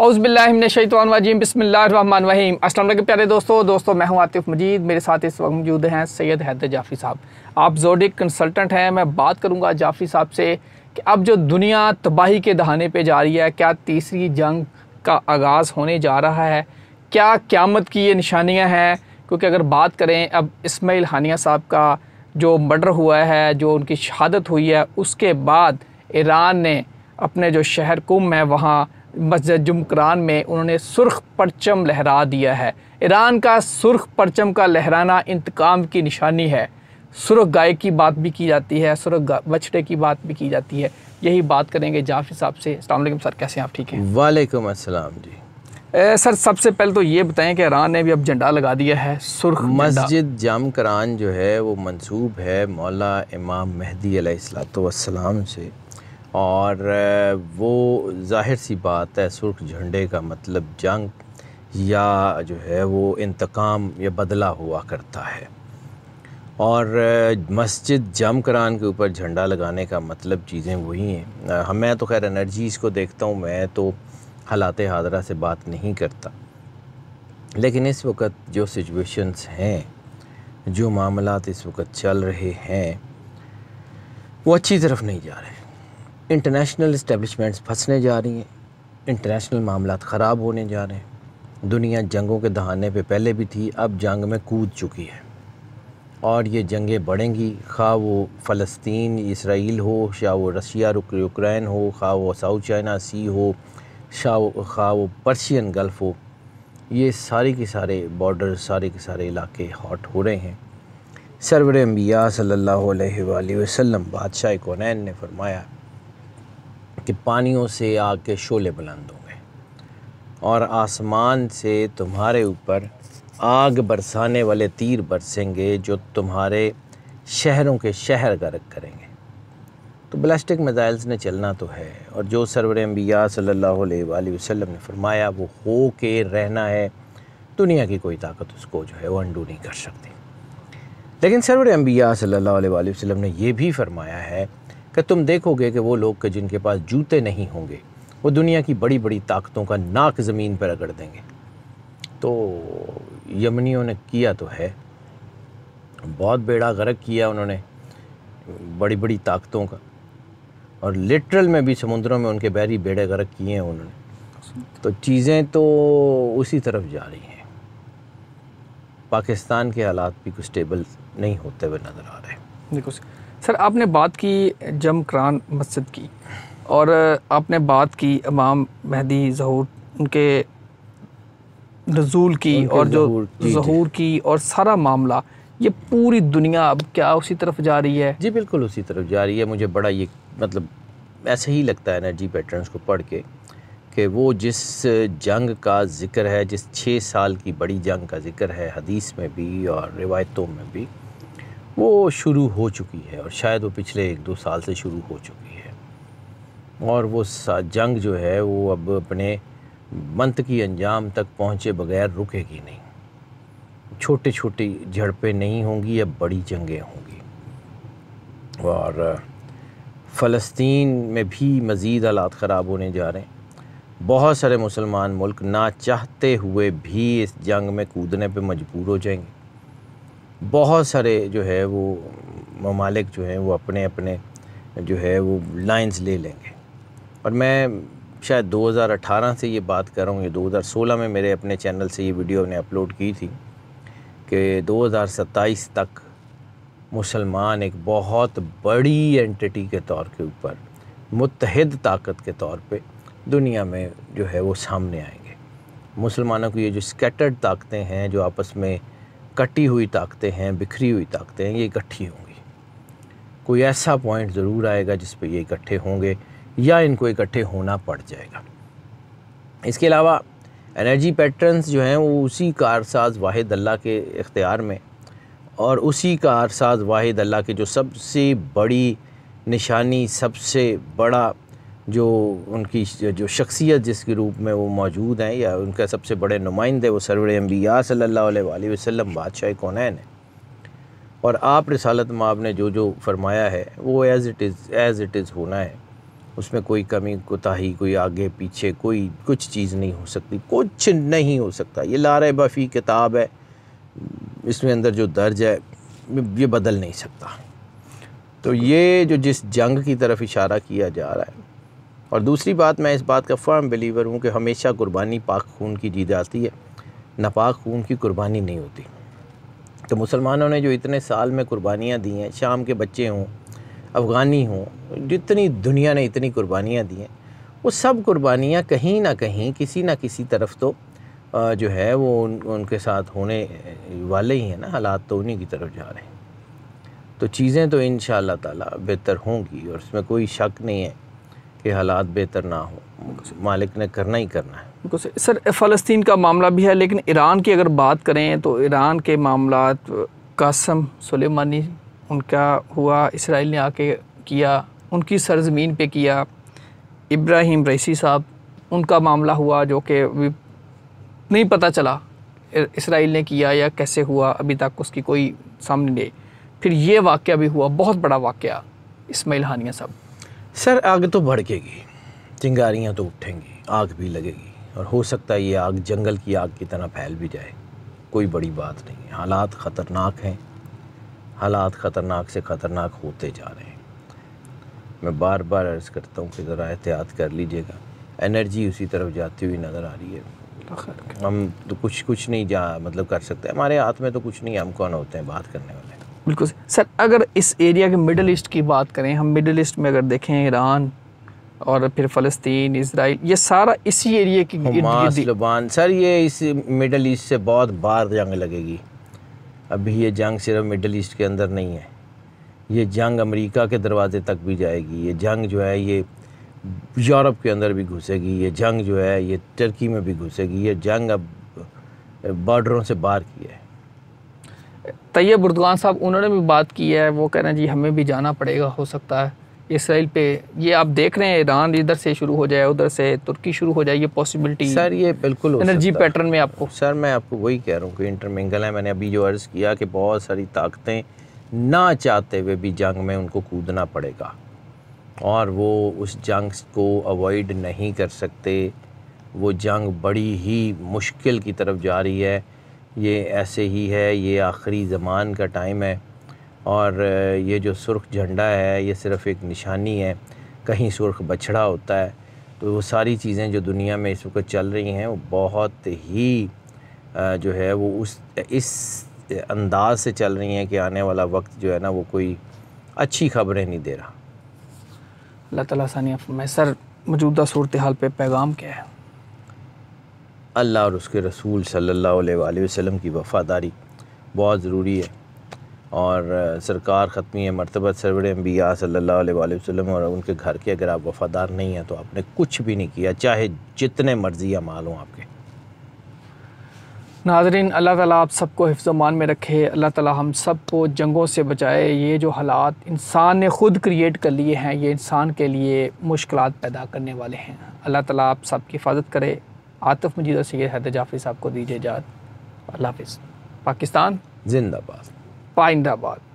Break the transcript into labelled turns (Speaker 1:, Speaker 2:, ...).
Speaker 1: बसमान बसमीम असल के प्यारे दोस्तों दोस्तों मैं हूं आतिफ़ मजीद मेरे साथ इस वक्त मौजूद हैं सैयद हैदर जाफ़ी साहब आप जोडिक कंसल्टेंट हैं मैं बात करूंगा जाफ़ी साहब से कि अब जो दुनिया तबाही के दहाने पे जा रही है क्या तीसरी जंग का आगाज़ होने जा रहा है क्या क़्यामत की ये निशानियाँ हैं क्योंकि अगर बात करें अब इसमाइल हानिया साहब का जो मर्डर हुआ है जो उनकी शहादत हुई है उसके बाद ईरान ने अपने जो शहर कुम है वहाँ मस्जिद जुमकरान में उन्होंने सुर्ख परचम लहरा दिया है ईरान का सुर्ख परचम का लहराना इंतकाम की निशानी है सुरख गाय की बात भी की जाती है सुरख बछड़े की बात भी की जाती है यही बात करेंगे जाफी साहब से अलैक्म सर कैसे हैं आप ठीक हैं वालेकुम अस्सलाम जी ए, सर सबसे पहले तो ये बताएं कि ईरान ने भी अब झंडा लगा दिया है सुर्ख मस्जिद
Speaker 2: जाम करान जो है वो मंसूब है मौला इमाम महदी सलाम से और वो ज़ाहिर सी बात है सुर्ख झंडे का मतलब जंग या जो है वो इंतकाम या बदला हुआ करता है और मस्जिद जम करान के ऊपर झंडा लगाने का मतलब चीज़ें वही हैं हम मैं तो खैर एनर्जीज़ को देखता हूँ मैं तो हालात हादरा से बात नहीं करता लेकिन इस वक्त जो सिचुएशंस हैं जो मामला इस वक्त चल रहे हैं वो अच्छी तरफ नहीं जा रहे इंटरनेशनल इस्टेबलिशमेंट्स फंसने जा रही हैं इंटरनेशनल मामला ख़राब होने जा रहे हैं दुनिया जंगों के दहाने पे पहले भी थी अब जंग में कूद चुकी है और ये जंगें बढ़ेंगी खा वो फ़लस्तीन इसराइल हो शाह वो रशिया यूक्रेन हो खा वो साउथ चाइना सी हो शाह खा वो पर्शियन गल्फ़ हो ये सारे के सारे बॉर्डर सारे के सारे इलाके हॉट हो रहे हैं सरवर अम्बिया सल्ला वसम बादशाह कौन ने फरमाया कि पानियों से आग के शोले बुलंद होंगे और आसमान से तुम्हारे ऊपर आग बरसाने वाले तीर बरसेंगे जो तुम्हारे शहरों के शहर गर्क करेंगे तो बलास्टिक मिज़ाइल्स ने चलना तो है और जो सरवर अम्बिया सल्ला वसम ने फरमाया वो हो के रहना है दुनिया की कोई ताकत उसको जो है वो अंडू नहीं कर सकती लेकिन सरवर अम्बिया अलैहि वसल्लम ने यह भी फरमाया है कि तुम देखोगे कि वो लोग के जिनके पास जूते नहीं होंगे वो दुनिया की बड़ी बड़ी ताकतों का नाक ज़मीन पर रगड़ देंगे तो यमनियों ने किया तो है बहुत बेड़ा गर्क किया उन्होंने बड़ी बड़ी ताकतों का और लिटरल में भी समुद्रों में उनके बहरी बेड़े गर्क किए हैं उन्होंने
Speaker 1: तो चीज़ें तो उसी तरफ जा रही हैं
Speaker 2: पाकिस्तान के हालात भी कुछ स्टेबल नहीं होते हुए नज़र आ रहे
Speaker 1: देखो सर आपने बात की करान मस्जिद की और आपने बात की इमाम महदी जहूर उनके रजूल की और जो जहूर की और सारा मामला ये पूरी दुनिया अब क्या उसी तरफ जा रही है जी बिल्कुल उसी तरफ जा रही है मुझे बड़ा ये मतलब ऐसे ही लगता है एनर्जी पैटर्न्स को पढ़ के कि वो
Speaker 2: जिस जंग का जिक्र है जिस छः साल की बड़ी जंग का जिक्र है हदीस में भी और रिवायतों में भी वो शुरू हो चुकी है और शायद वो पिछले एक दो साल से शुरू हो चुकी है और वो जंग जो है वो अब अपने की अंजाम तक पहुँचे बगैर रुकेगी नहीं छोटे छोटे झड़पें नहीं होंगी अब बड़ी जंगें होंगी और फ़लस्तीन में भी मज़ीद हालात ख़राब होने जा रहे हैं बहुत सारे मुसलमान मुल्क ना चाहते हुए भी इस जंग में कूदने पर मजबूर हो जाएंगे बहुत सारे जो है वो ममालिक जो हैं वो अपने अपने जो है वो लाइंस ले लेंगे और मैं शायद 2018 से ये बात कर रहा हूँ ये 2016 में मेरे अपने चैनल से ये वीडियो ने अपलोड की थी कि 2027 तक मुसलमान एक बहुत बड़ी एंटिटी के तौर के ऊपर मुतहद ताकत के तौर पे दुनिया में जो है वो सामने आएंगे मुसलमानों की ये जो स्कैटर्ड ताकतें हैं जो आपस में कटी हुई ताकतें हैं बिखरी हुई ताकतें हैं ये इकट्ठी होंगी कोई ऐसा पॉइंट ज़रूर आएगा जिस पर ये इकट्ठे होंगे या इनको इकट्ठे होना पड़ जाएगा इसके अलावा एनर्जी पैटर्न्स जो हैं वो उसी कारसाज वाहिद अल्लाह के इख्तियार में और उसी कारसाज वाहिद अल्लाह के जो सबसे बड़ी निशानी सबसे बड़ा जो उनकी जो शख्सियत जिसके रूप में वो मौजूद हैं या उनका सबसे बड़े नुमाइंदे वो सरवर अम्बिया सल्ला वसम बादशाह कौन ने और आप रसालत में आपने जो जो फरमाया है वो as it is as it is होना है उसमें कोई कमी कोताही कोई आगे पीछे कोई कुछ चीज़ नहीं हो सकती कुछ नहीं हो सकता ये लार बफ़ी किताब है इसमें अंदर जो दर्ज है ये बदल नहीं सकता तो ये जो जिस जंग की तरफ इशारा किया जा रहा है और दूसरी बात मैं इस बात का फर्म बिलीवर हूँ कि हमेशा कुर्बानी पाक खून की जीत आती है नापाक खून की कुर्बानी नहीं होती तो मुसलमानों ने जो इतने साल में कुर्बानियाँ दी हैं शाम के बच्चे हों अफ़गानी हों जितनी दुनिया ने इतनी कुर्बानियाँ दी हैं वो सब कुर्बानियाँ कहीं ना कहीं किसी ना किसी तरफ तो जो है वो उन, उनके साथ होने वाले ही हैं ना हालात तो उन्हीं की तरफ जा रहे हैं तो चीज़ें तो इन ताला बेहतर होंगी और इसमें कोई शक नहीं है कि हालात बेहतर ना हो मालिक ने करना ही करना
Speaker 1: है सर फ़लस्तीन का मामला भी है लेकिन ईरान की अगर बात करें तो ईरान के मामला कासम सुलेमानी उनका हुआ इसराइल ने आके किया उनकी सरजमीन पे किया इब्राहिम रईसी साहब उनका मामला हुआ जो कि नहीं पता चला इसराइल ने किया या कैसे हुआ अभी तक उसकी कोई सामने नहीं फिर ये वाक़ भी हुआ बहुत बड़ा वाक़ इसमाइल हानिया साहब
Speaker 2: सर आग तो भड़केगी चिंगारियाँ तो उठेंगी आग भी लगेगी और हो सकता है ये आग जंगल की आग की तरह फैल भी जाए कोई बड़ी बात नहीं है हालात ख़तरनाक हैं हालात ख़तरनाक से ख़तरनाक होते जा रहे हैं मैं बार बार अर्ज़ करता हूँ कि ज़रा एहतियात कर लीजिएगा एनर्जी उसी तरफ जाती हुई नज़र आ रही है हम तो कुछ कुछ नहीं जा मतलब कर सकते हमारे हाथ में तो कुछ नहीं हम कौन होते हैं बात करने वाले
Speaker 1: बिल्कुल सर अगर इस एरिया के मिडल ईस्ट की बात करें हम मिडल ईस्ट में अगर देखें ईरान और फिर फ़लस्तीन इसराइल ये सारा इसी एरिया की जबान सर ये इस मिडल ईस्ट से बहुत बार जंग लगेगी
Speaker 2: अभी ये जंग सिर्फ मिडल ईस्ट के अंदर नहीं है ये जंग अमेरिका के दरवाजे तक भी जाएगी ये जंग जो है ये यूरोप के अंदर भी घुसेगी ये जंग जो है ये टर्की में भी घुसेगी ये जंग अब बॉर्डरों से बाहर की है
Speaker 1: तैयब बुर्दगान साहब उन्होंने भी बात की है वो कह रहे हैं जी हमें भी जाना पड़ेगा हो सकता है इसराइल पे ये आप देख रहे हैं ईरान इधर से शुरू हो जाए उधर से तुर्की शुरू हो जाए ये पॉसिबिलिटी सर ये
Speaker 2: बिल्कुल एनर्जी पैटर्न में आपको सर मैं आपको वही कह रहा हूँ कि इंटरमिंगल है मैंने अभी जो अर्ज़ किया कि बहुत सारी ताकतें ना चाहते हुए भी जंग में उनको कूदना पड़ेगा और वो उस जंग को अवॉइड नहीं कर सकते वो जंग बड़ी ही मुश्किल की तरफ जा रही है ये ऐसे ही है ये आखिरी ज़मान का टाइम है और ये जो सुर्ख झंडा है ये सिर्फ़ एक निशानी है कहीं सुर्ख बछड़ा होता है तो वो सारी चीज़ें जो दुनिया में इस वक्त चल रही हैं वो बहुत ही जो है वो उस इस अंदाज से चल रही हैं कि आने वाला वक्त जो है ना वो कोई अच्छी खबरें नहीं दे रहा
Speaker 1: अल्लाह तला सानिया मैं सर मौजूदा सूरत हाल पे पैगाम क्या है
Speaker 2: अल्लाह और उसके रसूल सल्लल्लाहु अलैहि वसल्लम की वफ़ादारी बहुत ज़रूरी है और सरकार ख़त्मी है मरतबत सरवर अम्बिया सल्लल्लाहु अलैहि वसल्लम और उनके घर के अगर आप वफ़ादार नहीं हैं तो आपने कुछ भी नहीं किया चाहे जितने मर्जी माल हों आपके
Speaker 1: नाजरीन अल्लाह ताला आप सबको हिफ्जमान में रखे अल्लाह ताला हम सब को जंगों से बचाए ये जो हालात इंसान ने ख़ुद क्रिएट कर लिए हैं ये इंसान के लिए मुश्किल पैदा करने वाले हैं अल्लाह ताला आप सबकी हफाजत हिफाजत करे आतफ मजीद और सैद हैदर जाफरी साहब को दीजिए जात अल्लाह हाफिज़ पाकिस्तान जिंदाबाद पाइंदाबाद